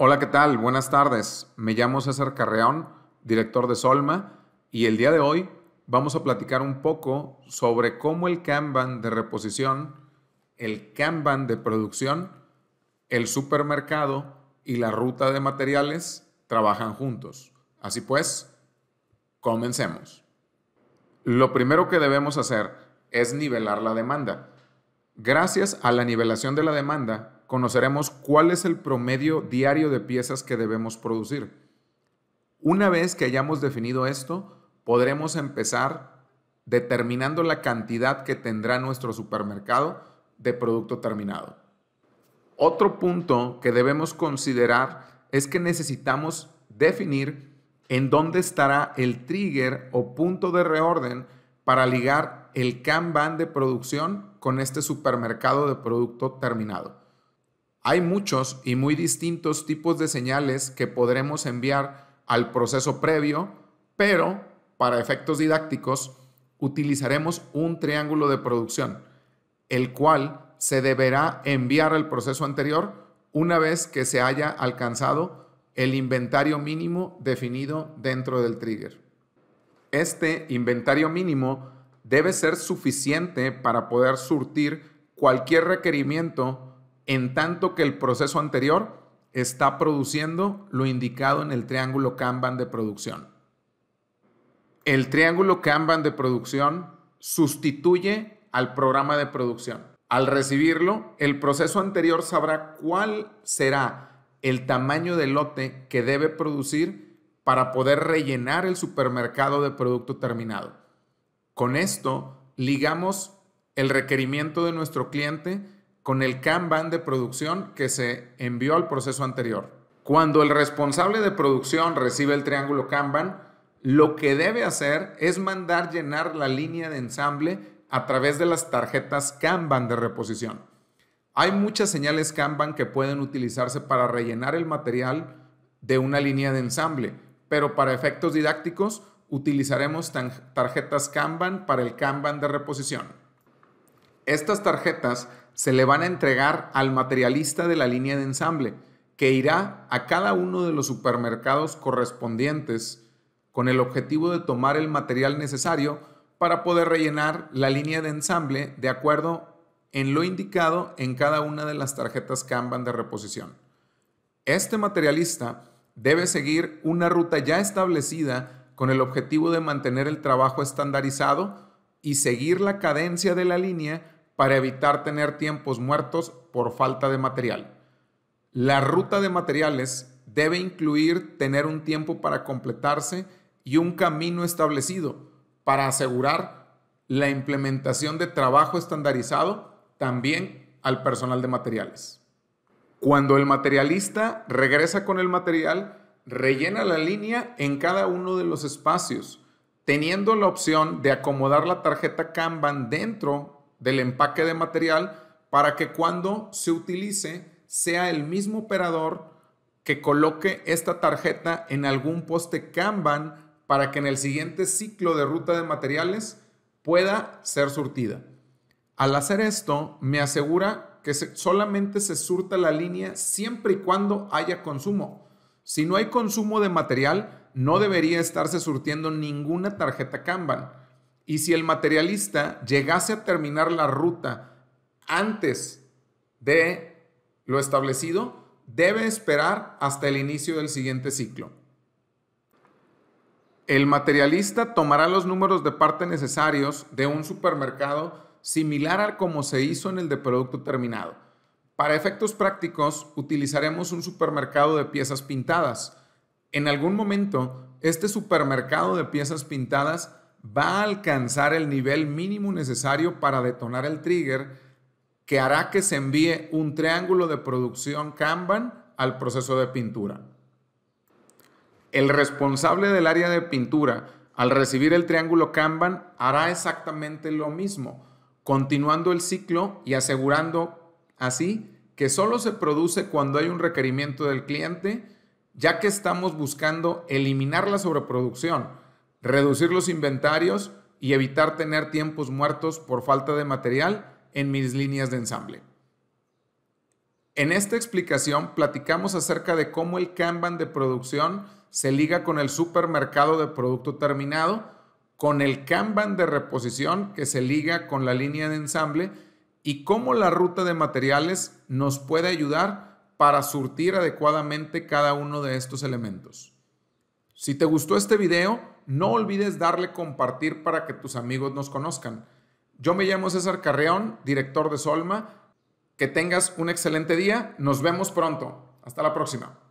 Hola, ¿qué tal? Buenas tardes. Me llamo César Carreón, director de Solma, y el día de hoy vamos a platicar un poco sobre cómo el Kanban de reposición, el Kanban de producción, el supermercado y la ruta de materiales trabajan juntos. Así pues, comencemos. Lo primero que debemos hacer es nivelar la demanda. Gracias a la nivelación de la demanda, conoceremos cuál es el promedio diario de piezas que debemos producir. Una vez que hayamos definido esto, podremos empezar determinando la cantidad que tendrá nuestro supermercado de producto terminado. Otro punto que debemos considerar es que necesitamos definir en dónde estará el trigger o punto de reorden para ligar el Kanban de producción con este supermercado de producto terminado. Hay muchos y muy distintos tipos de señales que podremos enviar al proceso previo, pero para efectos didácticos utilizaremos un triángulo de producción, el cual se deberá enviar al proceso anterior una vez que se haya alcanzado el inventario mínimo definido dentro del trigger. Este inventario mínimo debe ser suficiente para poder surtir cualquier requerimiento en tanto que el proceso anterior está produciendo lo indicado en el triángulo Kanban de producción. El triángulo Kanban de producción sustituye al programa de producción. Al recibirlo, el proceso anterior sabrá cuál será el tamaño del lote que debe producir para poder rellenar el supermercado de producto terminado. Con esto, ligamos el requerimiento de nuestro cliente con el Kanban de producción que se envió al proceso anterior. Cuando el responsable de producción recibe el triángulo Kanban, lo que debe hacer es mandar llenar la línea de ensamble a través de las tarjetas Kanban de reposición. Hay muchas señales Kanban que pueden utilizarse para rellenar el material de una línea de ensamble, pero para efectos didácticos utilizaremos tarjetas Kanban para el Kanban de reposición. Estas tarjetas se le van a entregar al materialista de la línea de ensamble, que irá a cada uno de los supermercados correspondientes con el objetivo de tomar el material necesario para poder rellenar la línea de ensamble de acuerdo en lo indicado en cada una de las tarjetas Kanban de reposición. Este materialista debe seguir una ruta ya establecida con el objetivo de mantener el trabajo estandarizado y seguir la cadencia de la línea para evitar tener tiempos muertos por falta de material. La ruta de materiales debe incluir tener un tiempo para completarse y un camino establecido para asegurar la implementación de trabajo estandarizado también al personal de materiales. Cuando el materialista regresa con el material, rellena la línea en cada uno de los espacios, teniendo la opción de acomodar la tarjeta Kanban dentro del empaque de material para que cuando se utilice sea el mismo operador que coloque esta tarjeta en algún poste Kanban para que en el siguiente ciclo de ruta de materiales pueda ser surtida. Al hacer esto, me asegura que solamente se surta la línea siempre y cuando haya consumo. Si no hay consumo de material, no debería estarse surtiendo ninguna tarjeta Kanban. Y si el materialista llegase a terminar la ruta antes de lo establecido, debe esperar hasta el inicio del siguiente ciclo. El materialista tomará los números de parte necesarios de un supermercado similar al como se hizo en el de producto terminado. Para efectos prácticos, utilizaremos un supermercado de piezas pintadas. En algún momento, este supermercado de piezas pintadas va a alcanzar el nivel mínimo necesario para detonar el trigger que hará que se envíe un triángulo de producción Kanban al proceso de pintura. El responsable del área de pintura, al recibir el triángulo Kanban, hará exactamente lo mismo, continuando el ciclo y asegurando así que solo se produce cuando hay un requerimiento del cliente, ya que estamos buscando eliminar la sobreproducción, reducir los inventarios y evitar tener tiempos muertos por falta de material en mis líneas de ensamble. En esta explicación platicamos acerca de cómo el Kanban de producción se liga con el supermercado de producto terminado, con el Kanban de reposición que se liga con la línea de ensamble, y cómo la ruta de materiales nos puede ayudar para surtir adecuadamente cada uno de estos elementos. Si te gustó este video, no olvides darle compartir para que tus amigos nos conozcan. Yo me llamo César Carreón, director de Solma. Que tengas un excelente día. Nos vemos pronto. Hasta la próxima.